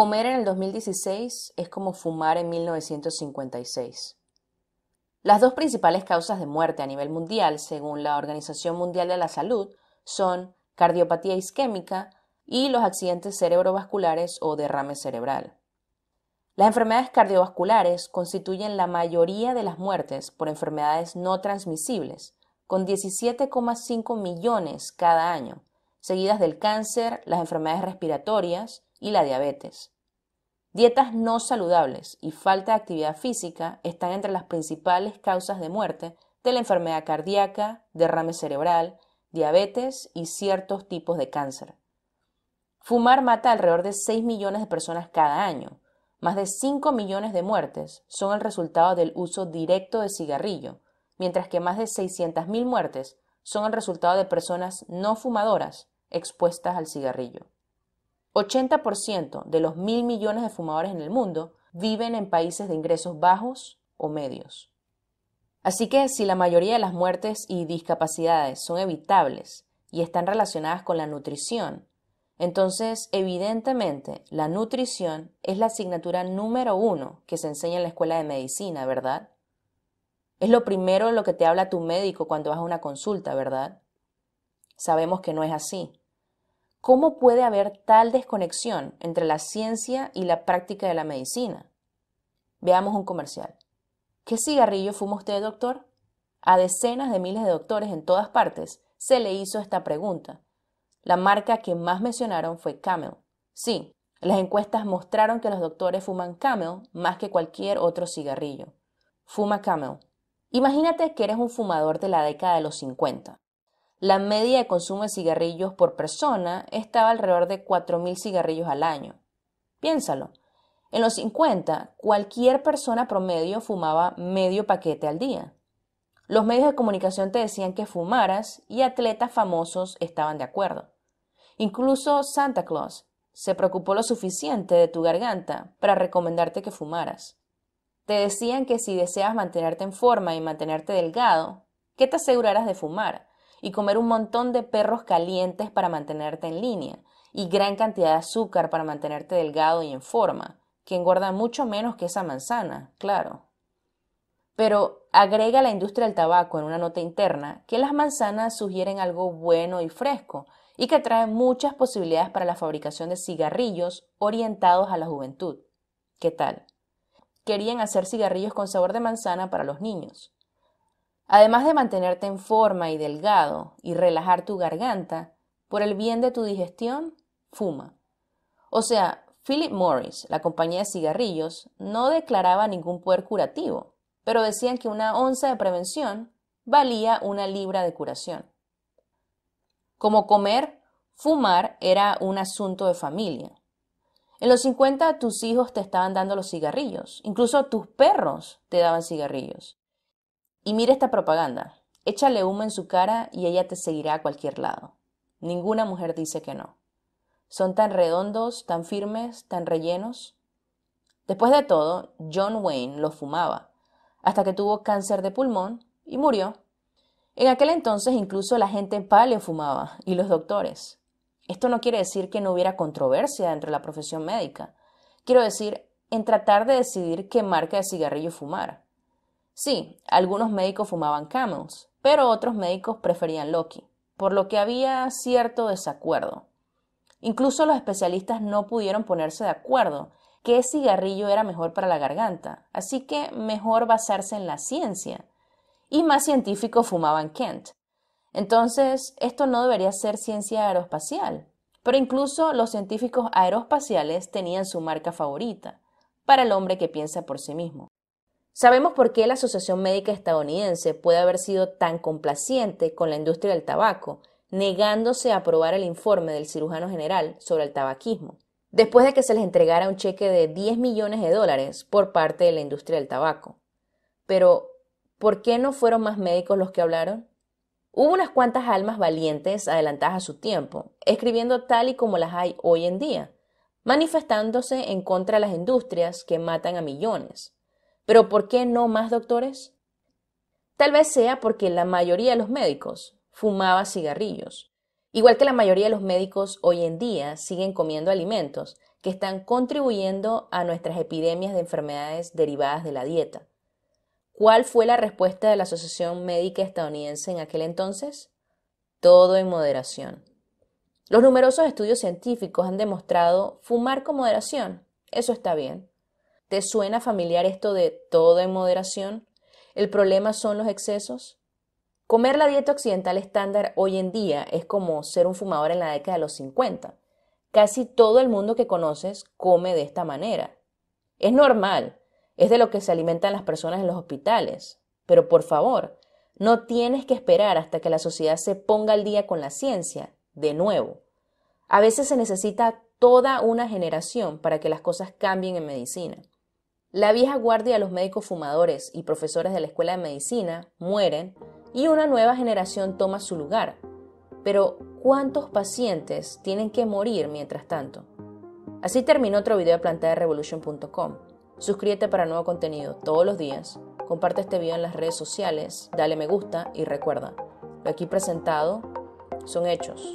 Comer en el 2016 es como fumar en 1956. Las dos principales causas de muerte a nivel mundial, según la Organización Mundial de la Salud, son cardiopatía isquémica y los accidentes cerebrovasculares o derrame cerebral. Las enfermedades cardiovasculares constituyen la mayoría de las muertes por enfermedades no transmisibles, con 17,5 millones cada año, seguidas del cáncer, las enfermedades respiratorias y la diabetes. Dietas no saludables y falta de actividad física están entre las principales causas de muerte de la enfermedad cardíaca, derrame cerebral, diabetes y ciertos tipos de cáncer. Fumar mata alrededor de 6 millones de personas cada año. Más de 5 millones de muertes son el resultado del uso directo de cigarrillo, mientras que más de 600.000 muertes son el resultado de personas no fumadoras expuestas al cigarrillo. 80% de los mil millones de fumadores en el mundo viven en países de ingresos bajos o medios. Así que si la mayoría de las muertes y discapacidades son evitables y están relacionadas con la nutrición, entonces evidentemente la nutrición es la asignatura número uno que se enseña en la escuela de medicina, ¿verdad? Es lo primero en lo que te habla tu médico cuando vas a una consulta, ¿verdad? Sabemos que no es así. ¿Cómo puede haber tal desconexión entre la ciencia y la práctica de la medicina? Veamos un comercial. ¿Qué cigarrillo fuma usted, doctor? A decenas de miles de doctores en todas partes se le hizo esta pregunta. La marca que más mencionaron fue Camel. Sí, las encuestas mostraron que los doctores fuman Camel más que cualquier otro cigarrillo. Fuma Camel. Imagínate que eres un fumador de la década de los 50. La media de consumo de cigarrillos por persona estaba alrededor de 4.000 cigarrillos al año. Piénsalo. En los 50, cualquier persona promedio fumaba medio paquete al día. Los medios de comunicación te decían que fumaras y atletas famosos estaban de acuerdo. Incluso Santa Claus se preocupó lo suficiente de tu garganta para recomendarte que fumaras. Te decían que si deseas mantenerte en forma y mantenerte delgado, que te aseguraras de fumar, y comer un montón de perros calientes para mantenerte en línea y gran cantidad de azúcar para mantenerte delgado y en forma, que engorda mucho menos que esa manzana, claro. Pero agrega la industria del tabaco en una nota interna que las manzanas sugieren algo bueno y fresco y que trae muchas posibilidades para la fabricación de cigarrillos orientados a la juventud. ¿Qué tal? Querían hacer cigarrillos con sabor de manzana para los niños. Además de mantenerte en forma y delgado y relajar tu garganta, por el bien de tu digestión, fuma. O sea, Philip Morris, la compañía de cigarrillos, no declaraba ningún poder curativo, pero decían que una onza de prevención valía una libra de curación. Como comer, fumar era un asunto de familia. En los 50 tus hijos te estaban dando los cigarrillos, incluso tus perros te daban cigarrillos. Y mira esta propaganda. Échale humo en su cara y ella te seguirá a cualquier lado. Ninguna mujer dice que no. Son tan redondos, tan firmes, tan rellenos. Después de todo, John Wayne lo fumaba, hasta que tuvo cáncer de pulmón y murió. En aquel entonces incluso la gente en paleo fumaba, y los doctores. Esto no quiere decir que no hubiera controversia dentro de la profesión médica. Quiero decir, en tratar de decidir qué marca de cigarrillo fumar. Sí, algunos médicos fumaban camels, pero otros médicos preferían Loki, por lo que había cierto desacuerdo. Incluso los especialistas no pudieron ponerse de acuerdo que ese cigarrillo era mejor para la garganta, así que mejor basarse en la ciencia. Y más científicos fumaban Kent. Entonces, esto no debería ser ciencia aeroespacial, pero incluso los científicos aeroespaciales tenían su marca favorita, para el hombre que piensa por sí mismo. Sabemos por qué la Asociación Médica Estadounidense puede haber sido tan complaciente con la industria del tabaco, negándose a aprobar el informe del cirujano general sobre el tabaquismo, después de que se les entregara un cheque de 10 millones de dólares por parte de la industria del tabaco. Pero, ¿por qué no fueron más médicos los que hablaron? Hubo unas cuantas almas valientes adelantadas a su tiempo, escribiendo tal y como las hay hoy en día, manifestándose en contra de las industrias que matan a millones. Pero ¿por qué no más doctores? Tal vez sea porque la mayoría de los médicos fumaba cigarrillos, igual que la mayoría de los médicos hoy en día siguen comiendo alimentos que están contribuyendo a nuestras epidemias de enfermedades derivadas de la dieta. ¿Cuál fue la respuesta de la Asociación Médica Estadounidense en aquel entonces? Todo en moderación. Los numerosos estudios científicos han demostrado fumar con moderación. Eso está bien. ¿Te suena familiar esto de todo en moderación? ¿El problema son los excesos? Comer la dieta occidental estándar hoy en día es como ser un fumador en la década de los 50. Casi todo el mundo que conoces come de esta manera. Es normal, es de lo que se alimentan las personas en los hospitales. Pero por favor, no tienes que esperar hasta que la sociedad se ponga al día con la ciencia, de nuevo. A veces se necesita toda una generación para que las cosas cambien en medicina. La vieja guardia de los médicos fumadores y profesores de la escuela de medicina mueren y una nueva generación toma su lugar. Pero, ¿cuántos pacientes tienen que morir mientras tanto? Así terminó otro video de Revolution.com. Suscríbete para nuevo contenido todos los días, comparte este video en las redes sociales, dale me gusta y recuerda, lo aquí presentado son hechos.